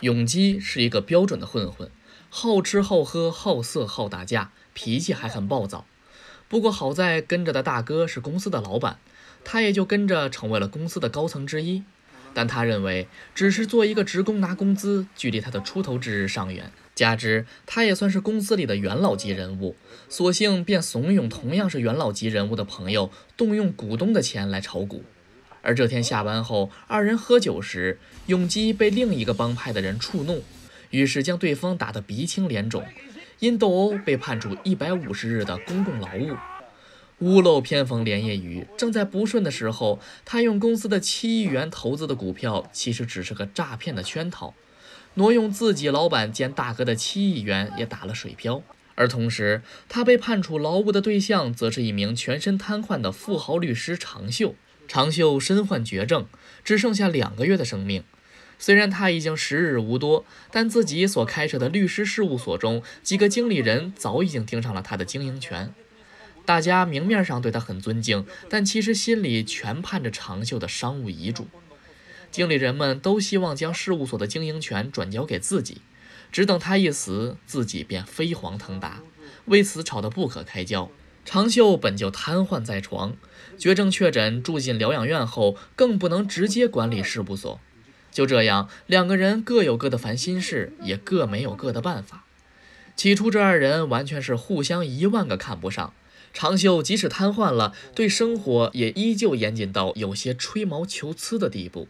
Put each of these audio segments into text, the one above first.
永基是一个标准的混混，好吃好喝、好色、好打架，脾气还很暴躁。不过好在跟着的大哥是公司的老板，他也就跟着成为了公司的高层之一。但他认为，只是做一个职工拿工资，距离他的出头之日尚远。加之他也算是公司里的元老级人物，索性便怂恿同样是元老级人物的朋友，动用股东的钱来炒股。而这天下班后，二人喝酒时，永基被另一个帮派的人触怒，于是将对方打得鼻青脸肿，因斗殴被判处一百五十日的公共劳务。屋漏偏逢连夜雨，正在不顺的时候，他用公司的七亿元投资的股票，其实只是个诈骗的圈套，挪用自己老板兼大哥的七亿元也打了水漂。而同时，他被判处劳务的对象，则是一名全身瘫痪的富豪律师长秀。长秀身患绝症，只剩下两个月的生命。虽然他已经时日无多，但自己所开设的律师事务所中几个经理人早已经盯上了他的经营权。大家明面上对他很尊敬，但其实心里全盼着长秀的商务遗嘱。经理人们都希望将事务所的经营权转交给自己，只等他一死，自己便飞黄腾达。为此吵得不可开交。长秀本就瘫痪在床，绝症确诊、住进疗养院后，更不能直接管理事务所。就这样，两个人各有各的烦心事，也各没有各的办法。起初，这二人完全是互相一万个看不上。长秀即使瘫痪了，对生活也依旧严谨到有些吹毛求疵的地步。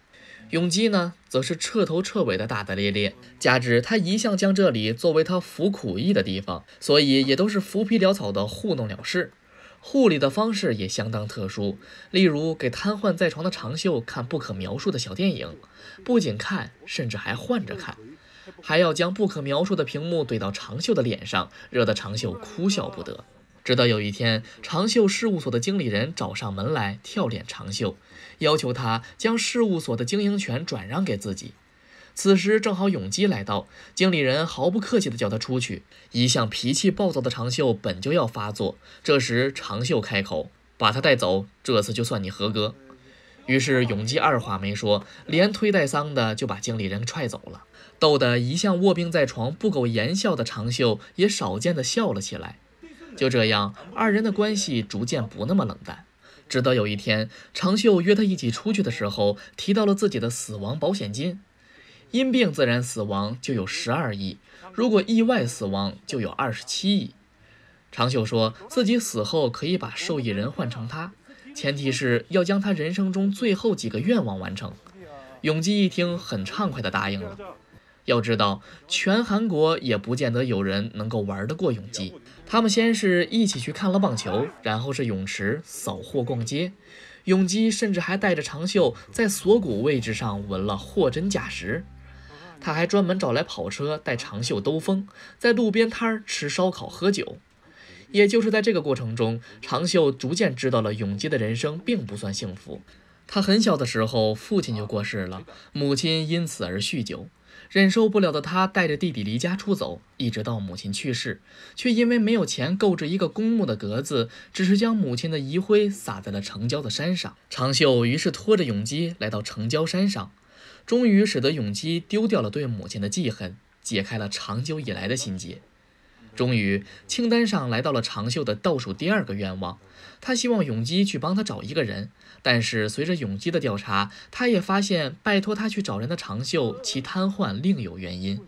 永基呢，则是彻头彻尾的大大咧咧，加之他一向将这里作为他服苦役的地方，所以也都是浮皮潦草的糊弄了事。护理的方式也相当特殊，例如给瘫痪在床的长秀看不可描述的小电影，不仅看，甚至还换着看，还要将不可描述的屏幕怼到长秀的脸上，惹得长秀哭笑不得。直到有一天，长秀事务所的经理人找上门来，跳脸长秀，要求他将事务所的经营权转让给自己。此时正好永基来到，经理人毫不客气地叫他出去。一向脾气暴躁的长秀本就要发作，这时长秀开口，把他带走，这次就算你合格。于是永基二话没说，连推带搡的就把经理人踹走了，逗得一向卧病在床、不苟言笑的长秀也少见地笑了起来。就这样，二人的关系逐渐不那么冷淡。直到有一天，长秀约他一起出去的时候，提到了自己的死亡保险金，因病自然死亡就有十二亿，如果意外死亡就有二十七亿。长秀说自己死后可以把受益人换成他，前提是要将他人生中最后几个愿望完成。永基一听，很畅快地答应了。要知道，全韩国也不见得有人能够玩得过永基。他们先是一起去看了棒球，然后是泳池、扫货、逛街。永基甚至还带着长秀在锁骨位置上纹了“货真价实”。他还专门找来跑车带长秀兜风，在路边摊吃烧烤、喝酒。也就是在这个过程中，长秀逐渐知道了永基的人生并不算幸福。他很小的时候，父亲就过世了，母亲因此而酗酒。忍受不了的他，带着弟弟离家出走，一直到母亲去世，却因为没有钱购置一个公墓的格子，只是将母亲的遗灰撒在了城郊的山上。长秀于是拖着永基来到城郊山上，终于使得永基丢掉了对母亲的记恨，解开了长久以来的心结。终于，清单上来到了长秀的倒数第二个愿望，他希望永基去帮他找一个人。但是随着永基的调查，他也发现拜托他去找人的长秀其瘫痪另有原因。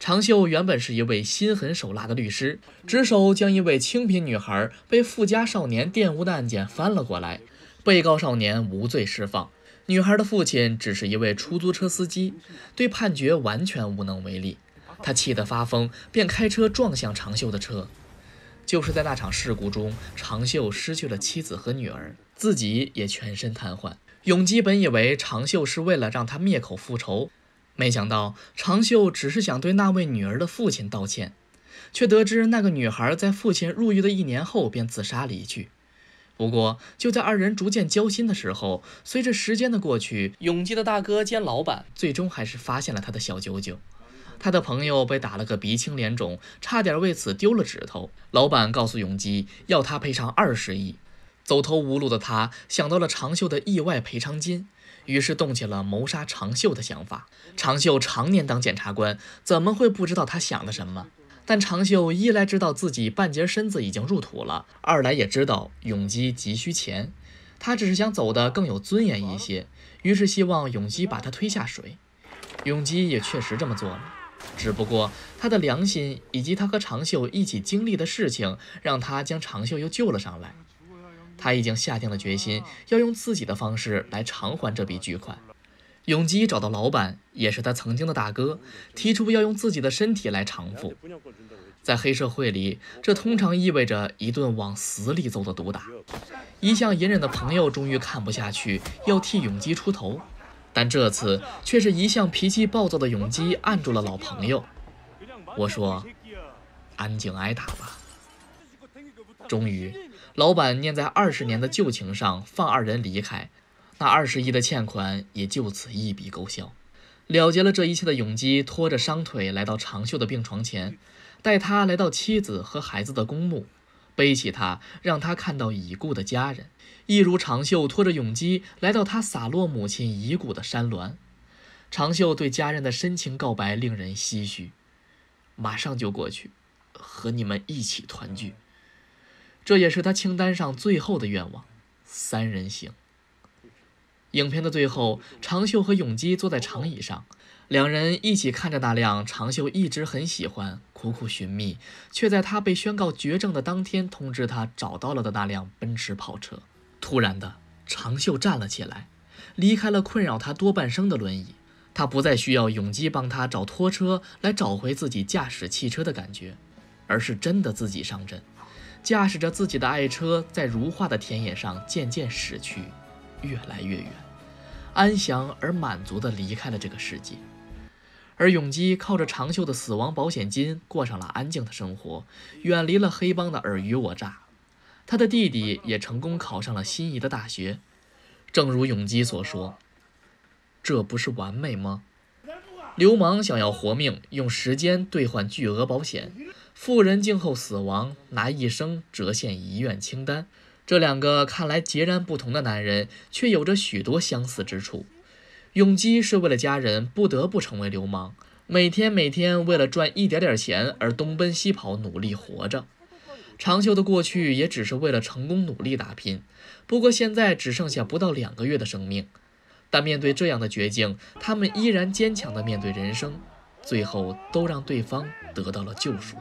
长秀原本是一位心狠手辣的律师，执手将一位清贫女孩被富家少年玷污的案件翻了过来，被告少年无罪释放。女孩的父亲只是一位出租车司机，对判决完全无能为力。他气得发疯，便开车撞向长秀的车。就是在那场事故中，长秀失去了妻子和女儿，自己也全身瘫痪。永基本以为长秀是为了让他灭口复仇，没想到长秀只是想对那位女儿的父亲道歉，却得知那个女孩在父亲入狱的一年后便自杀离去。不过，就在二人逐渐交心的时候，随着时间的过去，永基的大哥兼老板最终还是发现了他的小九九。他的朋友被打了个鼻青脸肿，差点为此丢了指头。老板告诉永基，要他赔偿二十亿。走投无路的他想到了长秀的意外赔偿金，于是动起了谋杀长秀的想法。长秀常年当检察官，怎么会不知道他想了什么？但长秀一来知道自己半截身子已经入土了，二来也知道永基急需钱，他只是想走得更有尊严一些，于是希望永基把他推下水。永基也确实这么做了，只不过他的良心以及他和长秀一起经历的事情，让他将长秀又救了上来。他已经下定了决心，要用自己的方式来偿还这笔巨款。永基找到老板，也是他曾经的大哥，提出要用自己的身体来偿付。在黑社会里，这通常意味着一顿往死里揍的毒打。一向隐忍的朋友终于看不下去，要替永基出头。但这次却是一向脾气暴躁的永基按住了老朋友。我说：“安静挨打吧。”终于，老板念在二十年的旧情上，放二人离开。那二十亿的欠款也就此一笔勾销，了结了这一切的永基拖着伤腿来到长秀的病床前，带他来到妻子和孩子的公墓。背起他，让他看到已故的家人，一如长秀拖着永基来到他洒落母亲遗骨的山峦。长秀对家人的深情告白令人唏嘘。马上就过去，和你们一起团聚。这也是他清单上最后的愿望。三人行。影片的最后，长秀和永基坐在长椅上。两人一起看着那辆长秀一直很喜欢、苦苦寻觅，却在他被宣告绝症的当天通知他找到了的那辆奔驰跑车。突然的，长秀站了起来，离开了困扰他多半生的轮椅。他不再需要永基帮他找拖车来找回自己驾驶汽车的感觉，而是真的自己上阵，驾驶着自己的爱车在如画的田野上渐渐驶去，越来越远，安详而满足地离开了这个世界。而永基靠着长袖的死亡保险金过上了安静的生活，远离了黑帮的尔虞我诈。他的弟弟也成功考上了心仪的大学。正如永基所说：“这不是完美吗？”流氓想要活命，用时间兑换巨额保险；富人静候死亡，拿一生折现遗愿清单。这两个看来截然不同的男人，却有着许多相似之处。永基是为了家人不得不成为流氓，每天每天为了赚一点点钱而东奔西跑，努力活着。长秀的过去也只是为了成功努力打拼，不过现在只剩下不到两个月的生命。但面对这样的绝境，他们依然坚强的面对人生，最后都让对方得到了救赎。